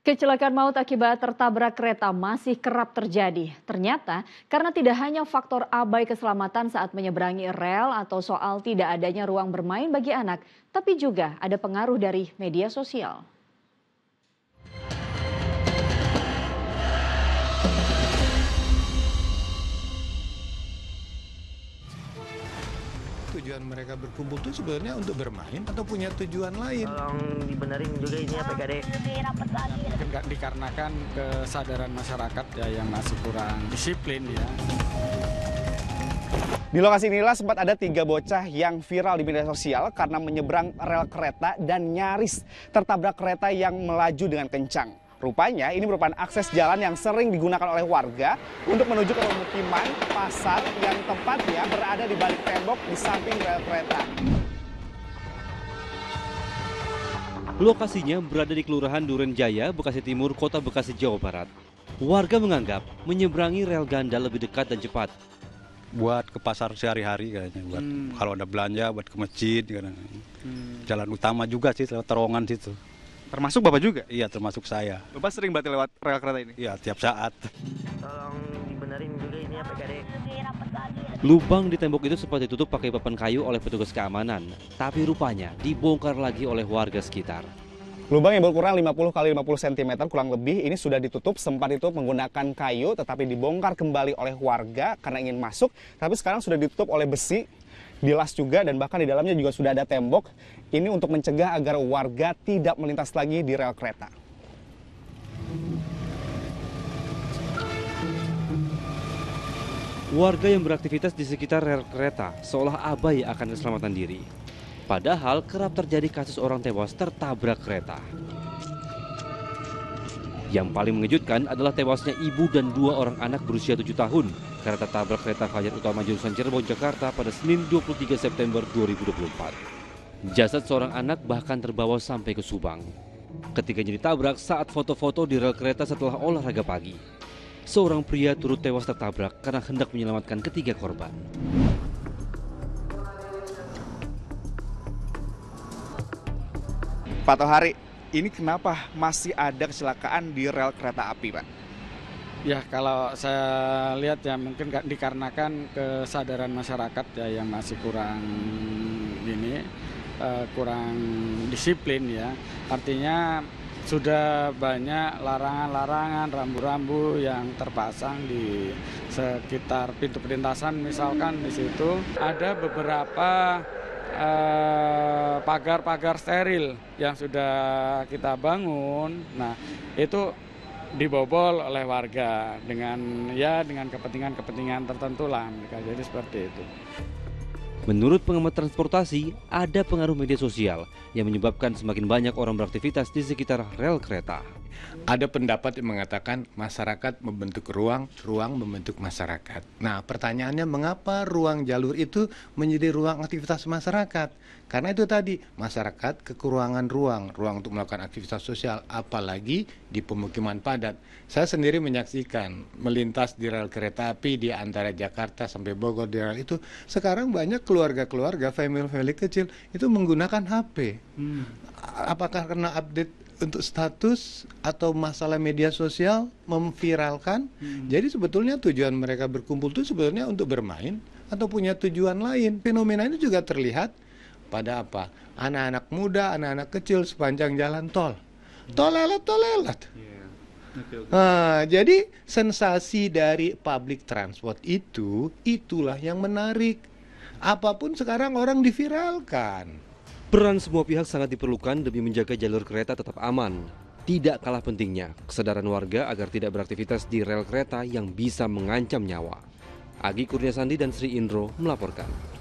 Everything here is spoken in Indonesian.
Kecelakaan maut akibat tertabrak kereta masih kerap terjadi. Ternyata karena tidak hanya faktor abai keselamatan saat menyeberangi rel atau soal tidak adanya ruang bermain bagi anak, tapi juga ada pengaruh dari media sosial. tujuan mereka berkumpul itu sebenarnya untuk bermain atau punya tujuan lain. Tolong dibenerin juga ini ya PKD. Tidak dikarenakan kesadaran masyarakat ya yang masih kurang disiplin ya. Di lokasi inilah sempat ada tiga bocah yang viral di media sosial karena menyeberang rel kereta dan nyaris tertabrak kereta yang melaju dengan kencang. Rupanya ini merupakan akses jalan yang sering digunakan oleh warga untuk menuju ke pemukiman pasar yang tempatnya berada di balik tembok di samping rel kereta. Lokasinya berada di Kelurahan Duren Jaya, Bekasi Timur, Kota Bekasi, Jawa Barat. Warga menganggap menyeberangi rel ganda lebih dekat dan cepat buat ke pasar sehari-hari kayaknya buat hmm. kalau ada belanja buat ke masjid Hmm. jalan utama juga sih terowongan situ Termasuk Bapak juga? Iya, termasuk saya. Bapak sering berarti lewat rel kereta ini? Iya, tiap saat. Tolong dibenerin dulu ini ya, ya, Lubang di tembok itu sempat ditutup pakai papan kayu oleh petugas keamanan, tapi rupanya dibongkar lagi oleh warga sekitar. Lubang yang berukuran 50 kali 50 cm kurang lebih ini sudah ditutup sempat itu menggunakan kayu tetapi dibongkar kembali oleh warga karena ingin masuk tapi sekarang sudah ditutup oleh besi dilas juga dan bahkan di dalamnya juga sudah ada tembok. Ini untuk mencegah agar warga tidak melintas lagi di rel kereta. Warga yang beraktivitas di sekitar rel kereta seolah abai akan keselamatan diri. Padahal kerap terjadi kasus orang tewas tertabrak kereta. Yang paling mengejutkan adalah tewasnya ibu dan dua orang anak berusia tujuh tahun karena tertabrak kereta Fajar Utama jurusan Cirebon Jakarta pada Senin 23 September 2024. Jasad seorang anak bahkan terbawa sampai ke Subang. Ketika jadi tabrak saat foto-foto di rel kereta setelah olahraga pagi. Seorang pria turut tewas tertabrak karena hendak menyelamatkan ketiga korban. Patuh hari ini kenapa masih ada kecelakaan di rel kereta api, Pak? Ya, kalau saya lihat ya mungkin dikarenakan kesadaran masyarakat ya yang masih kurang ini eh, kurang disiplin ya. Artinya sudah banyak larangan-larangan rambu-rambu yang terpasang di sekitar pintu perlintasan misalkan di situ ada beberapa uh, pagar-pagar steril yang sudah kita bangun. Nah, itu dibobol oleh warga dengan ya dengan kepentingan-kepentingan tertentu lah Jadi seperti itu. Menurut pengamat transportasi, ada pengaruh media sosial yang menyebabkan semakin banyak orang beraktivitas di sekitar rel kereta. Ada pendapat yang mengatakan masyarakat membentuk ruang, ruang membentuk masyarakat. Nah, pertanyaannya mengapa ruang jalur itu menjadi ruang aktivitas masyarakat? Karena itu tadi, masyarakat kekurangan ruang, ruang untuk melakukan aktivitas sosial, apalagi di pemukiman padat. Saya sendiri menyaksikan melintas di rel kereta api di antara Jakarta sampai Bogor di rel itu sekarang banyak keluarga-keluarga family-family kecil itu menggunakan HP. Hmm. Apakah karena update untuk status atau masalah media sosial memviralkan. Hmm. Jadi sebetulnya tujuan mereka berkumpul itu sebetulnya untuk bermain atau punya tujuan lain. Fenomena ini juga terlihat pada apa? Anak-anak muda, anak-anak kecil sepanjang jalan tol. Hmm. Tolelat, tolelat. Yeah. Iya. Okay, okay. Nah, jadi sensasi dari public transport itu itulah yang menarik apapun sekarang orang diviralkan. Peran semua pihak sangat diperlukan demi menjaga jalur kereta tetap aman. Tidak kalah pentingnya, kesadaran warga agar tidak beraktivitas di rel kereta yang bisa mengancam nyawa. Agi Kurnia Sandi dan Sri Indro melaporkan.